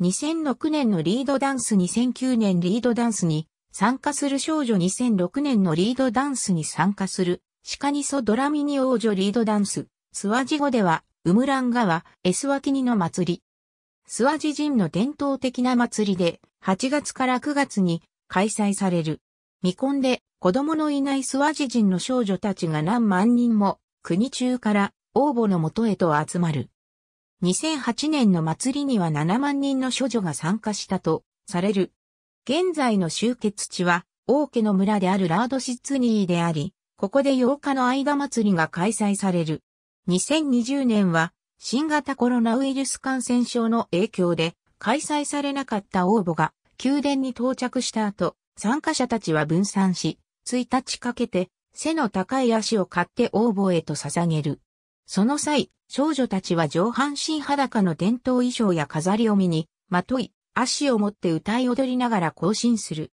2006年のリードダンス2009年リードダンスに参加する少女2006年のリードダンスに参加するシカニソドラミニ王女リードダンス。スワジ語ではウムランガワ、エスワキニの祭り。スワジ人の伝統的な祭りで8月から9月に開催される。未婚で子供のいないスワジ人の少女たちが何万人も国中から応募のもとへと集まる。2008年の祭りには7万人の処女が参加したとされる。現在の集結地は王家の村であるラードシツニーであり、ここで8日の間祭りが開催される。2020年は新型コロナウイルス感染症の影響で開催されなかった応募が宮殿に到着した後、参加者たちは分散し、1日かけて背の高い足を買って応募へと捧げる。その際、少女たちは上半身裸の伝統衣装や飾りを身に、まとい、足を持って歌い踊りながら行進する。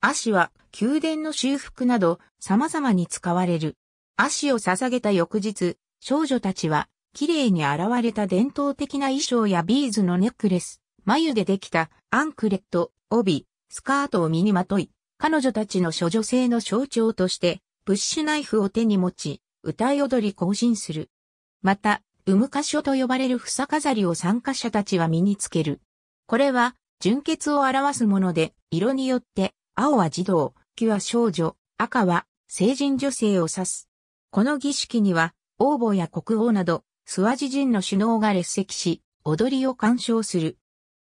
足は宮殿の修復など様々に使われる。足を捧げた翌日、少女たちは綺麗に現れた伝統的な衣装やビーズのネックレス、眉でできたアンクレット、帯、スカートを身にまとい、彼女たちの諸女性の象徴として、プッシュナイフを手に持ち、歌い踊り行進する。また、うむかしょと呼ばれる房飾りを参加者たちは身につける。これは、純血を表すもので、色によって、青は児童、木は少女、赤は成人女性を指す。この儀式には、王母や国王など、諏訪寺人の首脳が列席し、踊りを鑑賞する。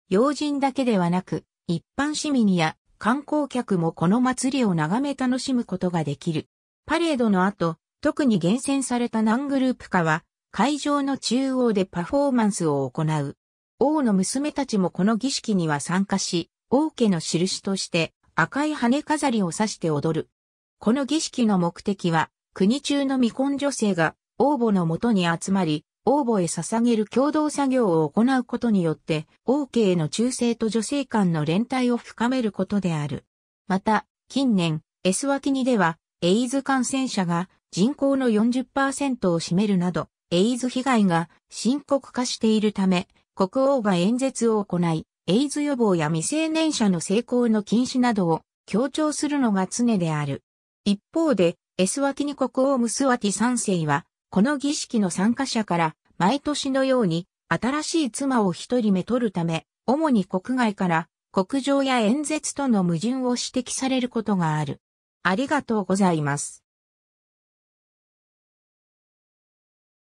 要人だけではなく、一般市民や観光客もこの祭りを眺め楽しむことができる。パレードの後、特に厳選された何グループかは、会場の中央でパフォーマンスを行う。王の娘たちもこの儀式には参加し、王家の印として赤い羽飾りを指して踊る。この儀式の目的は、国中の未婚女性が王母のもとに集まり、王母へ捧げる共同作業を行うことによって、王家への忠誠と女性間の連帯を深めることである。また、近年、エスワティニでは、エイズ感染者が人口の40%を占めるなど、エイズ被害が深刻化しているため、国王が演説を行い、エイズ予防や未成年者の性交の禁止などを強調するのが常である。一方で、エスワティニ国王ムスワティ三世は、この儀式の参加者から毎年のように新しい妻を一人目取るため、主に国外から国情や演説との矛盾を指摘されることがある。ありがとうございます。